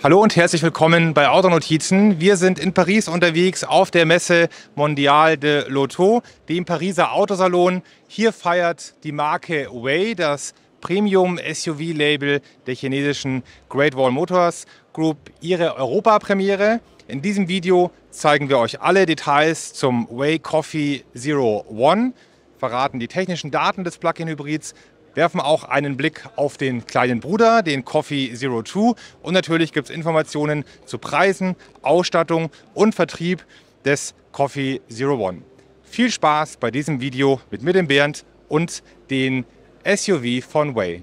Hallo und herzlich willkommen bei Autonotizen. Wir sind in Paris unterwegs auf der Messe Mondiale de l'Auto, dem Pariser Autosalon. Hier feiert die Marke Way das Premium-SUV-Label der chinesischen Great Wall Motors Group ihre Europapremiere. In diesem Video zeigen wir euch alle Details zum Way Coffee Zero One, verraten die technischen Daten des Plug-in-Hybrids, werfen auch einen Blick auf den kleinen Bruder, den Coffee Zero Two. Und natürlich gibt es Informationen zu Preisen, Ausstattung und Vertrieb des Coffee Zero One. Viel Spaß bei diesem Video mit mir, dem Bernd und den SUV von Way.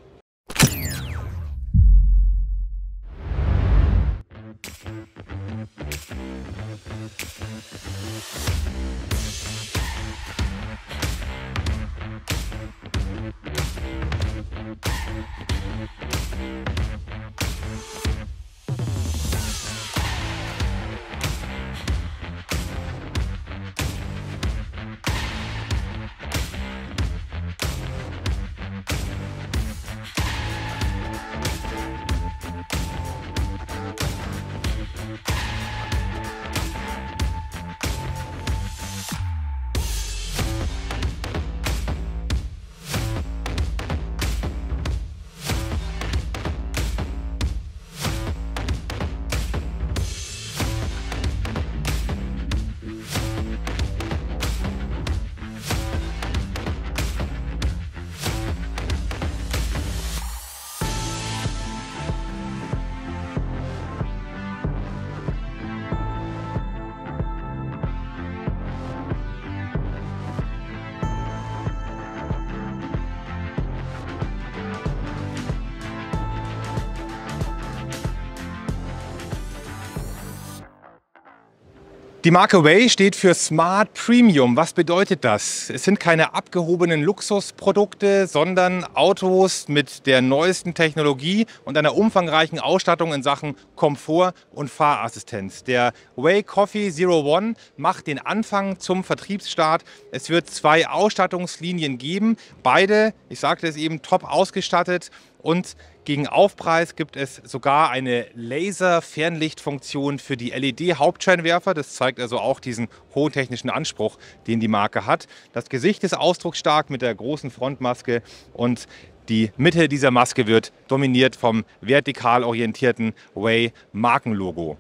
Die Marke Way steht für Smart Premium. Was bedeutet das? Es sind keine abgehobenen Luxusprodukte, sondern Autos mit der neuesten Technologie und einer umfangreichen Ausstattung in Sachen Komfort und Fahrassistenz. Der Way Coffee Zero One macht den Anfang zum Vertriebsstart. Es wird zwei Ausstattungslinien geben, beide, ich sagte es eben, top ausgestattet und gegen Aufpreis gibt es sogar eine Laser-Fernlichtfunktion für die LED-Hauptscheinwerfer. Das zeigt also auch diesen hohen technischen Anspruch, den die Marke hat. Das Gesicht ist ausdrucksstark mit der großen Frontmaske und die Mitte dieser Maske wird dominiert vom vertikal orientierten Way-Markenlogo.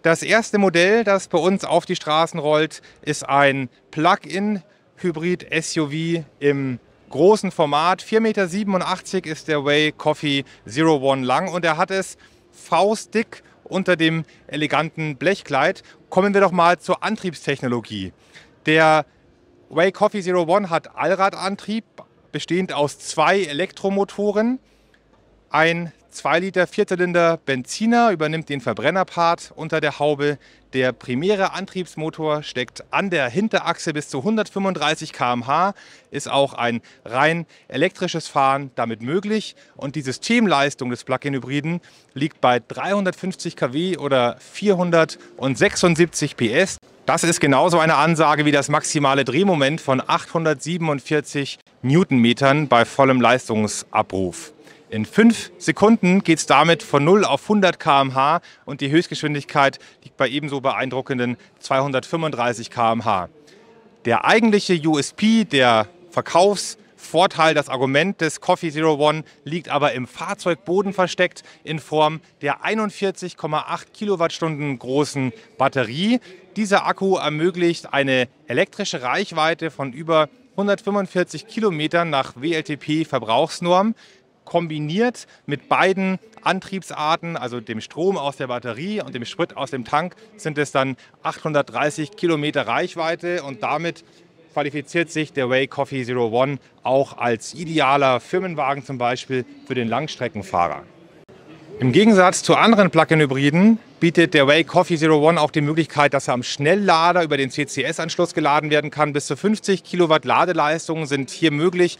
Das erste Modell, das bei uns auf die Straßen rollt, ist ein Plug-in Hybrid-SUV im großen Format. 4,87 Meter ist der Way Coffee Zero One lang und er hat es faustdick unter dem eleganten Blechkleid. Kommen wir doch mal zur Antriebstechnologie. Der Way Coffee Zero One hat Allradantrieb, bestehend aus zwei Elektromotoren, ein 2 Liter Vierzylinder Benziner übernimmt den Verbrennerpart unter der Haube. Der primäre Antriebsmotor steckt an der Hinterachse bis zu 135 km/h, ist auch ein rein elektrisches Fahren damit möglich und die Systemleistung des Plug-in-Hybriden liegt bei 350 kW oder 476 PS. Das ist genauso eine Ansage wie das maximale Drehmoment von 847 Newtonmetern bei vollem Leistungsabruf. In fünf Sekunden geht es damit von 0 auf 100 km/h und die Höchstgeschwindigkeit liegt bei ebenso beeindruckenden 235 km/h. Der eigentliche USP, der Verkaufsvorteil, das Argument des Coffee Zero One liegt aber im Fahrzeugboden versteckt in Form der 41,8 Kilowattstunden großen Batterie. Dieser Akku ermöglicht eine elektrische Reichweite von über 145 Kilometern nach WLTP-Verbrauchsnorm kombiniert mit beiden Antriebsarten, also dem Strom aus der Batterie und dem Sprit aus dem Tank, sind es dann 830 Kilometer Reichweite und damit qualifiziert sich der Way Coffee Zero One auch als idealer Firmenwagen zum Beispiel für den Langstreckenfahrer. Im Gegensatz zu anderen Plug-in-Hybriden bietet der Way Coffee Zero One auch die Möglichkeit, dass er am Schnelllader über den CCS-Anschluss geladen werden kann. Bis zu 50 Kilowatt Ladeleistungen sind hier möglich.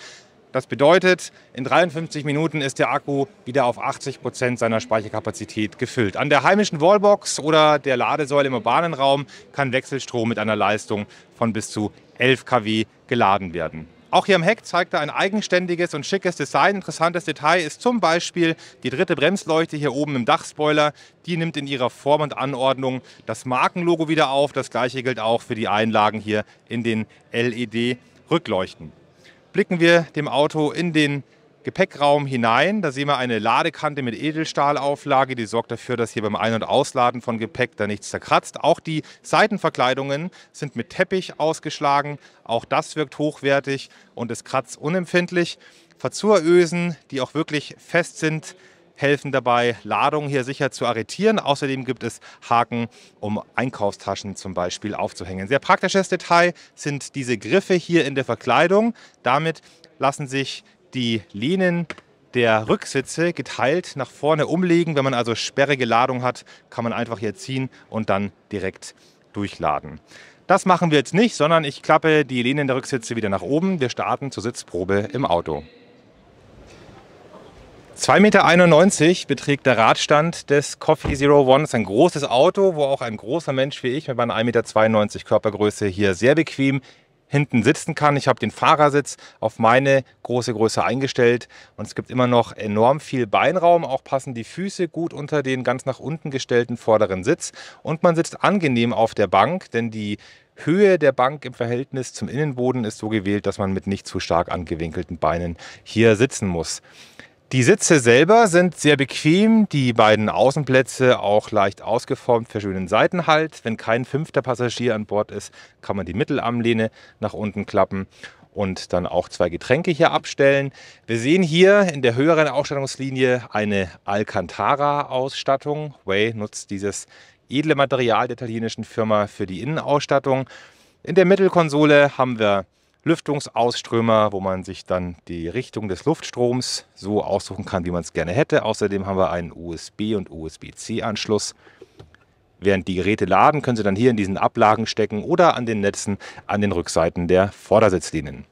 Das bedeutet, in 53 Minuten ist der Akku wieder auf 80 Prozent seiner Speicherkapazität gefüllt. An der heimischen Wallbox oder der Ladesäule im urbanen Raum kann Wechselstrom mit einer Leistung von bis zu 11 kW geladen werden. Auch hier am Heck zeigt er ein eigenständiges und schickes Design. Interessantes Detail ist zum Beispiel die dritte Bremsleuchte hier oben im Dachspoiler. Die nimmt in ihrer Form und Anordnung das Markenlogo wieder auf. Das gleiche gilt auch für die Einlagen hier in den LED-Rückleuchten blicken wir dem Auto in den Gepäckraum hinein. Da sehen wir eine Ladekante mit Edelstahlauflage, die sorgt dafür, dass hier beim Ein- und Ausladen von Gepäck da nichts zerkratzt. Auch die Seitenverkleidungen sind mit Teppich ausgeschlagen. Auch das wirkt hochwertig und ist kratzunempfindlich. Verzurösen, die auch wirklich fest sind, helfen dabei, Ladungen hier sicher zu arretieren. Außerdem gibt es Haken, um Einkaufstaschen zum Beispiel aufzuhängen. Sehr praktisches Detail sind diese Griffe hier in der Verkleidung. Damit lassen sich die Lehnen der Rücksitze geteilt nach vorne umlegen. Wenn man also sperrige Ladung hat, kann man einfach hier ziehen und dann direkt durchladen. Das machen wir jetzt nicht, sondern ich klappe die Lehnen der Rücksitze wieder nach oben. Wir starten zur Sitzprobe im Auto. 2,91 Meter beträgt der Radstand des Coffee Zero One. Das ist ein großes Auto, wo auch ein großer Mensch wie ich mit meiner 1,92 Meter Körpergröße hier sehr bequem hinten sitzen kann. Ich habe den Fahrersitz auf meine große Größe eingestellt und es gibt immer noch enorm viel Beinraum. Auch passen die Füße gut unter den ganz nach unten gestellten vorderen Sitz und man sitzt angenehm auf der Bank, denn die Höhe der Bank im Verhältnis zum Innenboden ist so gewählt, dass man mit nicht zu stark angewinkelten Beinen hier sitzen muss. Die Sitze selber sind sehr bequem, die beiden Außenplätze auch leicht ausgeformt für schönen Seitenhalt. Wenn kein fünfter Passagier an Bord ist, kann man die Mittelarmlehne nach unten klappen und dann auch zwei Getränke hier abstellen. Wir sehen hier in der höheren Ausstattungslinie eine Alcantara-Ausstattung. Way nutzt dieses edle Material der italienischen Firma für die Innenausstattung. In der Mittelkonsole haben wir Lüftungsausströmer, wo man sich dann die Richtung des Luftstroms so aussuchen kann, wie man es gerne hätte. Außerdem haben wir einen USB- und USB-C-Anschluss. Während die Geräte laden, können sie dann hier in diesen Ablagen stecken oder an den Netzen an den Rückseiten der Vordersitzlinien.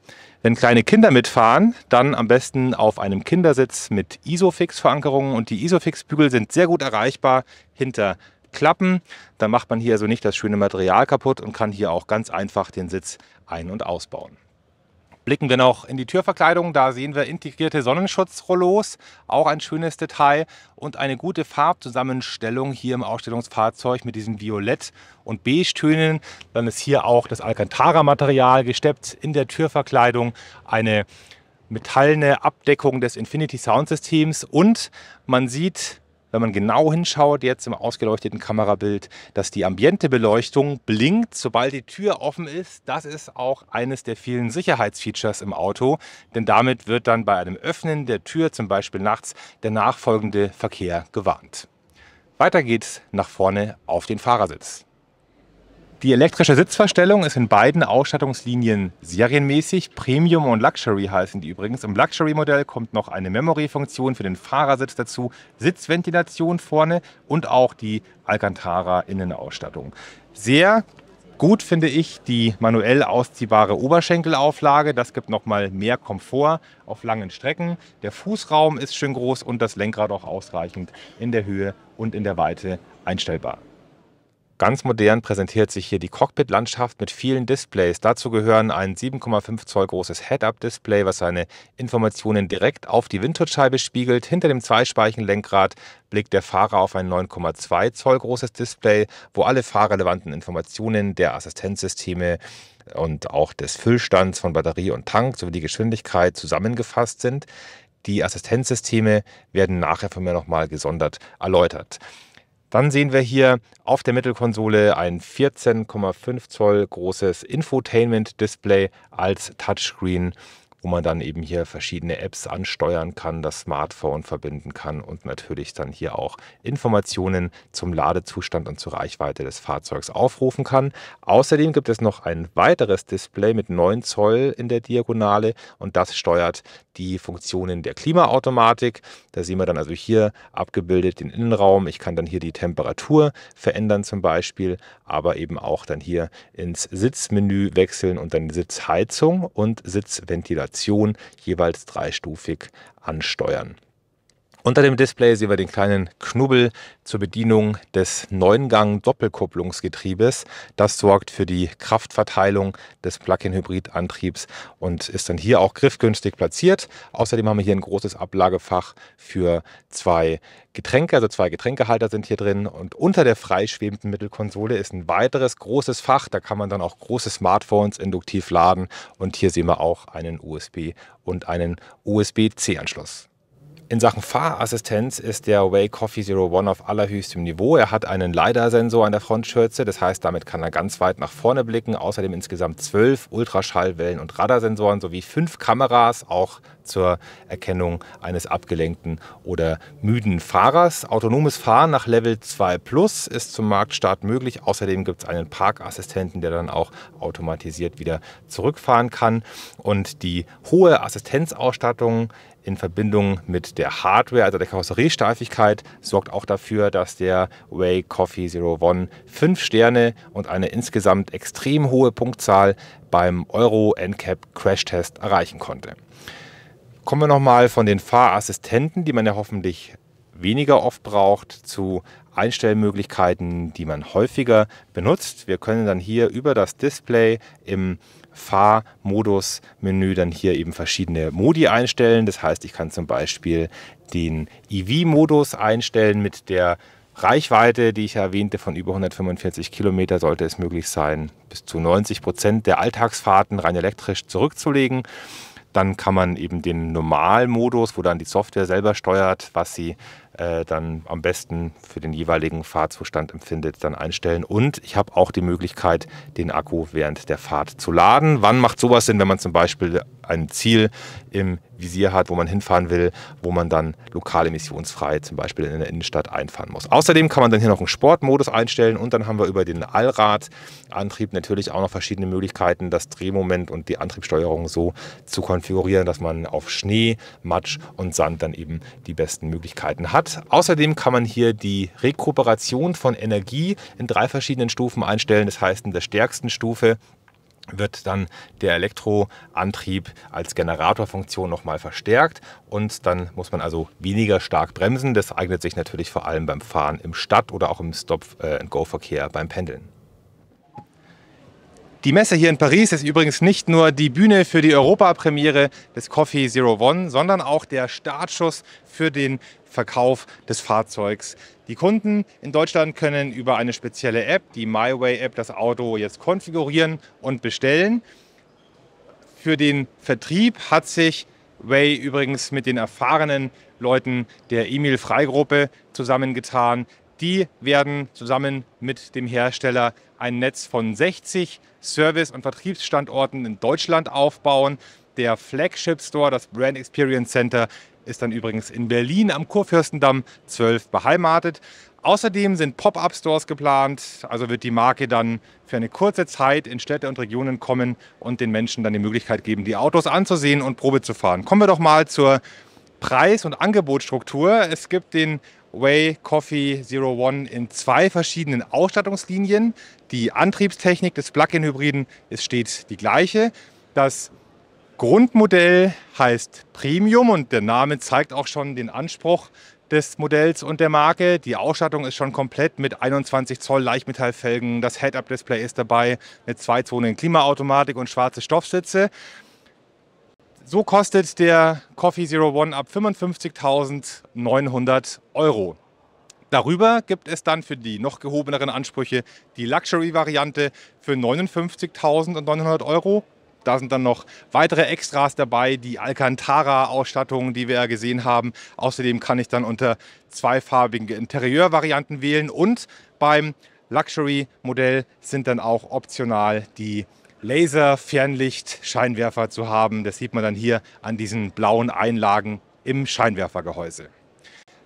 Wenn kleine Kinder mitfahren, dann am besten auf einem Kindersitz mit Isofix-Verankerungen. Und die Isofix-Bügel sind sehr gut erreichbar hinter klappen. Dann macht man hier also nicht das schöne Material kaputt und kann hier auch ganz einfach den Sitz ein- und ausbauen. Blicken wir noch in die Türverkleidung, da sehen wir integrierte Sonnenschutzrollos, auch ein schönes Detail und eine gute Farbzusammenstellung hier im Ausstellungsfahrzeug mit diesen Violett- und Beige-Tönen. Dann ist hier auch das Alcantara-Material gesteppt in der Türverkleidung, eine metallene Abdeckung des Infinity Sound Systems und man sieht wenn man genau hinschaut, jetzt im ausgeleuchteten Kamerabild, dass die Ambientebeleuchtung blinkt, sobald die Tür offen ist. Das ist auch eines der vielen Sicherheitsfeatures im Auto, denn damit wird dann bei einem Öffnen der Tür zum Beispiel nachts der nachfolgende Verkehr gewarnt. Weiter geht's nach vorne auf den Fahrersitz. Die elektrische Sitzverstellung ist in beiden Ausstattungslinien serienmäßig. Premium und Luxury heißen die übrigens. Im Luxury-Modell kommt noch eine Memory-Funktion für den Fahrersitz dazu, Sitzventilation vorne und auch die Alcantara-Innenausstattung. Sehr gut finde ich die manuell ausziehbare Oberschenkelauflage. Das gibt nochmal mehr Komfort auf langen Strecken. Der Fußraum ist schön groß und das Lenkrad auch ausreichend in der Höhe und in der Weite einstellbar. Ganz modern präsentiert sich hier die Cockpit-Landschaft mit vielen Displays. Dazu gehören ein 7,5 Zoll großes Head-Up-Display, was seine Informationen direkt auf die Windschutzscheibe spiegelt. Hinter dem Zweispeichen-Lenkrad blickt der Fahrer auf ein 9,2 Zoll großes Display, wo alle fahrrelevanten Informationen der Assistenzsysteme und auch des Füllstands von Batterie und Tank sowie die Geschwindigkeit zusammengefasst sind. Die Assistenzsysteme werden nachher von mir nochmal gesondert erläutert. Dann sehen wir hier auf der Mittelkonsole ein 14,5 Zoll großes Infotainment-Display als Touchscreen wo man dann eben hier verschiedene Apps ansteuern kann, das Smartphone verbinden kann und natürlich dann hier auch Informationen zum Ladezustand und zur Reichweite des Fahrzeugs aufrufen kann. Außerdem gibt es noch ein weiteres Display mit 9 Zoll in der Diagonale und das steuert die Funktionen der Klimaautomatik. Da sehen wir dann also hier abgebildet den Innenraum. Ich kann dann hier die Temperatur verändern zum Beispiel, aber eben auch dann hier ins Sitzmenü wechseln und dann Sitzheizung und Sitzventilation. Aktion jeweils dreistufig ansteuern. Unter dem Display sehen wir den kleinen Knubbel zur Bedienung des 9-Gang-Doppelkupplungsgetriebes. Das sorgt für die Kraftverteilung des Plug-in-Hybrid-Antriebs und ist dann hier auch griffgünstig platziert. Außerdem haben wir hier ein großes Ablagefach für zwei Getränke, also zwei Getränkehalter sind hier drin. Und unter der freischwebenden Mittelkonsole ist ein weiteres großes Fach. Da kann man dann auch große Smartphones induktiv laden. Und hier sehen wir auch einen USB- und einen USB-C-Anschluss. In Sachen Fahrassistenz ist der Way Coffee Zero One auf allerhöchstem Niveau. Er hat einen LiDAR-Sensor an der Frontschürze, das heißt, damit kann er ganz weit nach vorne blicken. Außerdem insgesamt zwölf Ultraschallwellen- und Radarsensoren sowie fünf Kameras, auch zur Erkennung eines abgelenkten oder müden Fahrers. Autonomes Fahren nach Level 2 Plus ist zum Marktstart möglich. Außerdem gibt es einen Parkassistenten, der dann auch automatisiert wieder zurückfahren kann. Und die hohe Assistenzausstattung in Verbindung mit der Hardware, also der Karosseriesteifigkeit, sorgt auch dafür, dass der Way Coffee Zero One fünf Sterne und eine insgesamt extrem hohe Punktzahl beim Euro NCAP Crash Test erreichen konnte. Kommen wir nochmal von den Fahrassistenten, die man ja hoffentlich weniger oft braucht, zu Einstellmöglichkeiten, die man häufiger benutzt. Wir können dann hier über das Display im Fahrmodus-Menü dann hier eben verschiedene Modi einstellen. Das heißt, ich kann zum Beispiel den EV-Modus einstellen mit der Reichweite, die ich erwähnte, von über 145 Kilometer sollte es möglich sein, bis zu 90 Prozent der Alltagsfahrten rein elektrisch zurückzulegen. Dann kann man eben den Normalmodus, wo dann die Software selber steuert, was sie äh, dann am besten für den jeweiligen Fahrzustand empfindet, dann einstellen. Und ich habe auch die Möglichkeit, den Akku während der Fahrt zu laden. Wann macht sowas Sinn, wenn man zum Beispiel ein Ziel im Visier hat, wo man hinfahren will, wo man dann lokal emissionsfrei zum Beispiel in der Innenstadt einfahren muss. Außerdem kann man dann hier noch einen Sportmodus einstellen und dann haben wir über den Allradantrieb natürlich auch noch verschiedene Möglichkeiten, das Drehmoment und die Antriebssteuerung so zu konfigurieren, dass man auf Schnee, Matsch und Sand dann eben die besten Möglichkeiten hat. Außerdem kann man hier die Rekuperation von Energie in drei verschiedenen Stufen einstellen. Das heißt, in der stärksten Stufe wird dann der Elektroantrieb als Generatorfunktion nochmal verstärkt und dann muss man also weniger stark bremsen. Das eignet sich natürlich vor allem beim Fahren im Stadt- oder auch im Stop-and-Go-Verkehr äh, beim Pendeln. Die Messe hier in Paris ist übrigens nicht nur die Bühne für die Europapremiere des Coffee Zero One, sondern auch der Startschuss für den Verkauf des Fahrzeugs die Kunden in Deutschland können über eine spezielle App, die MyWay-App, das Auto jetzt konfigurieren und bestellen. Für den Vertrieb hat sich Way übrigens mit den erfahrenen Leuten der e mail freigruppe zusammengetan. Die werden zusammen mit dem Hersteller ein Netz von 60 Service- und Vertriebsstandorten in Deutschland aufbauen. Der Flagship Store, das Brand Experience Center, ist dann übrigens in Berlin am Kurfürstendamm 12 beheimatet. Außerdem sind Pop-up-Stores geplant, also wird die Marke dann für eine kurze Zeit in Städte und Regionen kommen und den Menschen dann die Möglichkeit geben, die Autos anzusehen und Probe zu fahren. Kommen wir doch mal zur Preis- und Angebotsstruktur. Es gibt den Way Coffee Zero One in zwei verschiedenen Ausstattungslinien. Die Antriebstechnik des Plug-in-Hybriden ist stets die gleiche. Das Grundmodell heißt Premium und der Name zeigt auch schon den Anspruch des Modells und der Marke. Die Ausstattung ist schon komplett mit 21 Zoll Leichtmetallfelgen. Das Head-Up-Display ist dabei, eine zonen Klimaautomatik und schwarze Stoffsitze. So kostet der Coffee Zero One ab 55.900 Euro. Darüber gibt es dann für die noch gehobeneren Ansprüche die Luxury-Variante für 59.900 Euro da sind dann noch weitere Extras dabei, die Alcantara-Ausstattung, die wir ja gesehen haben. Außerdem kann ich dann unter zweifarbigen Interieurvarianten wählen und beim Luxury-Modell sind dann auch optional die Laser-Fernlicht-Scheinwerfer zu haben. Das sieht man dann hier an diesen blauen Einlagen im Scheinwerfergehäuse.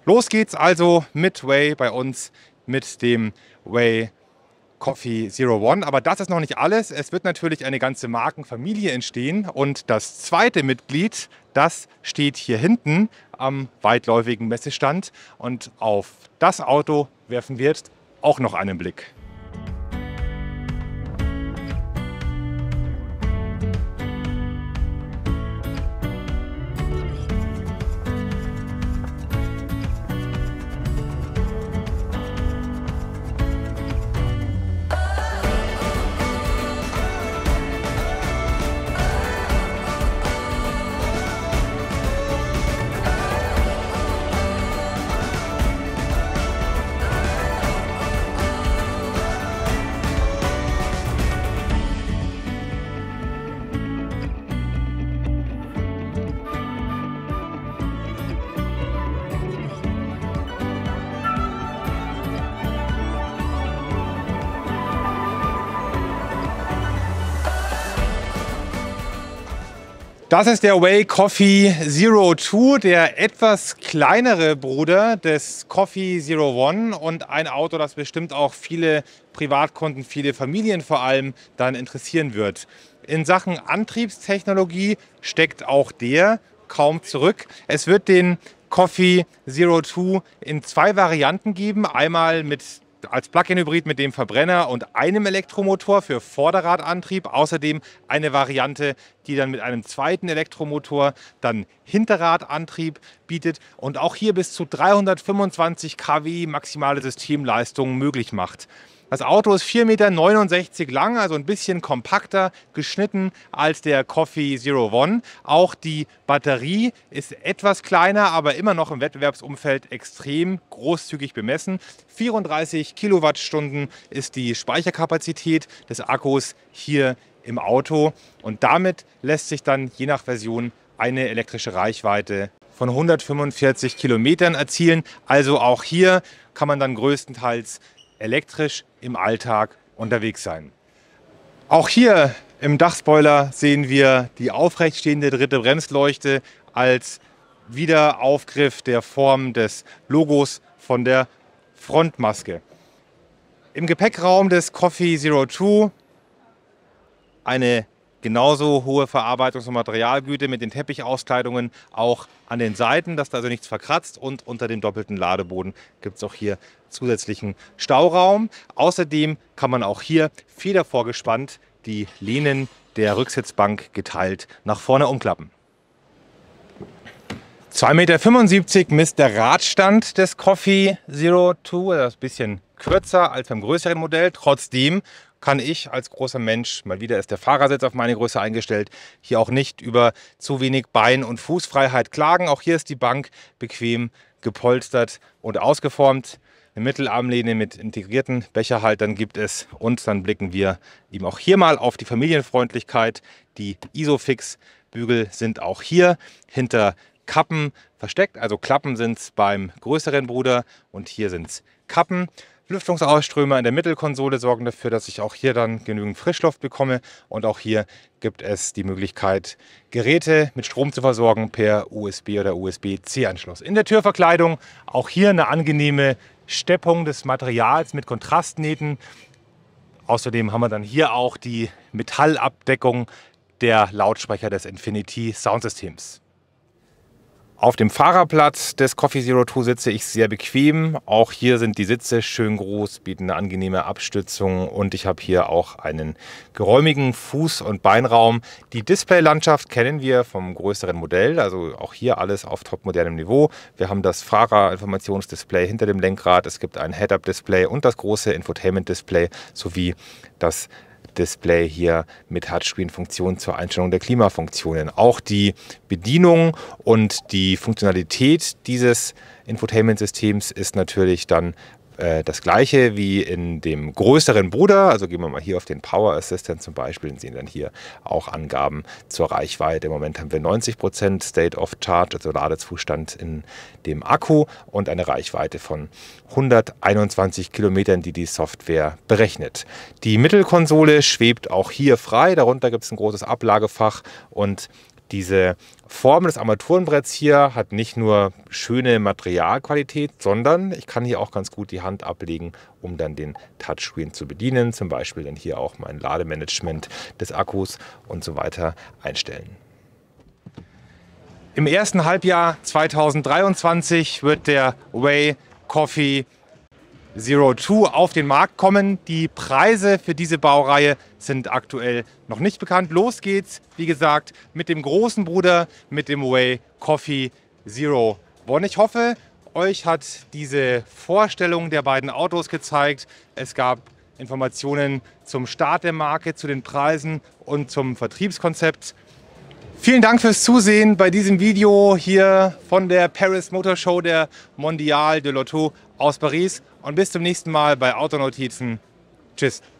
Los geht's also mit Way bei uns mit dem Way Coffee Zero One. Aber das ist noch nicht alles. Es wird natürlich eine ganze Markenfamilie entstehen. Und das zweite Mitglied, das steht hier hinten am weitläufigen Messestand. Und auf das Auto werfen wir jetzt auch noch einen Blick. Das ist der Way Coffee Zero Two, der etwas kleinere Bruder des Coffee Zero One und ein Auto, das bestimmt auch viele Privatkunden, viele Familien vor allem dann interessieren wird. In Sachen Antriebstechnologie steckt auch der kaum zurück. Es wird den Coffee Zero Two in zwei Varianten geben. Einmal mit als Plug-in-Hybrid mit dem Verbrenner und einem Elektromotor für Vorderradantrieb. Außerdem eine Variante, die dann mit einem zweiten Elektromotor dann Hinterradantrieb bietet und auch hier bis zu 325 kW maximale Systemleistung möglich macht. Das Auto ist 4,69 Meter lang, also ein bisschen kompakter geschnitten als der Coffee Zero One. Auch die Batterie ist etwas kleiner, aber immer noch im Wettbewerbsumfeld extrem großzügig bemessen. 34 Kilowattstunden ist die Speicherkapazität des Akkus hier im Auto und damit lässt sich dann je nach Version eine elektrische Reichweite von 145 Kilometern erzielen. Also auch hier kann man dann größtenteils elektrisch im Alltag unterwegs sein. Auch hier im Dachspoiler sehen wir die aufrecht stehende dritte Bremsleuchte als Wiederaufgriff der Form des Logos von der Frontmaske. Im Gepäckraum des Coffee Zero Two eine Genauso hohe Verarbeitungs- und Materialgüte mit den Teppichauskleidungen auch an den Seiten, dass da also nichts verkratzt. Und unter dem doppelten Ladeboden gibt es auch hier zusätzlichen Stauraum. Außerdem kann man auch hier federvorgespannt die Lehnen der Rücksitzbank geteilt nach vorne umklappen. 2,75 Meter misst der Radstand des Coffee Zero Two, das ist ein bisschen kürzer als beim größeren Modell. Trotzdem kann ich als großer Mensch, mal wieder ist der Fahrersitz auf meine Größe eingestellt, hier auch nicht über zu wenig Bein- und Fußfreiheit klagen. Auch hier ist die Bank bequem gepolstert und ausgeformt. Eine Mittelarmlehne mit integrierten Becherhaltern gibt es. Und dann blicken wir eben auch hier mal auf die Familienfreundlichkeit. Die Isofix-Bügel sind auch hier hinter Kappen versteckt. Also Klappen sind es beim größeren Bruder und hier sind es Kappen. Lüftungsausströmer in der Mittelkonsole sorgen dafür, dass ich auch hier dann genügend Frischluft bekomme. Und auch hier gibt es die Möglichkeit, Geräte mit Strom zu versorgen per USB oder USB-C-Anschluss. In der Türverkleidung auch hier eine angenehme Steppung des Materials mit Kontrastnähten. Außerdem haben wir dann hier auch die Metallabdeckung der Lautsprecher des Infinity Soundsystems. Auf dem Fahrerplatz des Coffee Zero Two sitze ich sehr bequem. Auch hier sind die Sitze schön groß, bieten eine angenehme Abstützung und ich habe hier auch einen geräumigen Fuß- und Beinraum. Die Displaylandschaft kennen wir vom größeren Modell, also auch hier alles auf topmodernem Niveau. Wir haben das Fahrerinformationsdisplay hinter dem Lenkrad, es gibt ein Head-Up-Display und das große Infotainment-Display sowie das Display hier mit Touchscreen-Funktion zur Einstellung der Klimafunktionen. Auch die Bedienung und die Funktionalität dieses Infotainment-Systems ist natürlich dann äh, das gleiche wie in dem größeren Bruder. Also gehen wir mal hier auf den Power Assistant zum Beispiel und sehen dann hier auch Angaben zur Reichweite. Im Moment haben wir 90% State of Charge, also Ladezustand in dem Akku und eine Reichweite von 121 Kilometern, die die Software berechnet. Die Mittelkonsole schwebt auch hier frei. Darunter gibt es ein großes Ablagefach und diese Form des Armaturenbretts hier hat nicht nur schöne Materialqualität, sondern ich kann hier auch ganz gut die Hand ablegen, um dann den Touchscreen zu bedienen. Zum Beispiel dann hier auch mein Lademanagement des Akkus und so weiter einstellen. Im ersten Halbjahr 2023 wird der Way Coffee Zero Two auf den Markt kommen. Die Preise für diese Baureihe sind aktuell noch nicht bekannt. Los geht's, wie gesagt, mit dem großen Bruder, mit dem Way Coffee Zero One. Ich hoffe, euch hat diese Vorstellung der beiden Autos gezeigt. Es gab Informationen zum Start der Marke, zu den Preisen und zum Vertriebskonzept. Vielen Dank fürs Zusehen bei diesem Video hier von der Paris Motor Show der Mondial de Lotto aus Paris und bis zum nächsten Mal bei Autonotizen. Tschüss.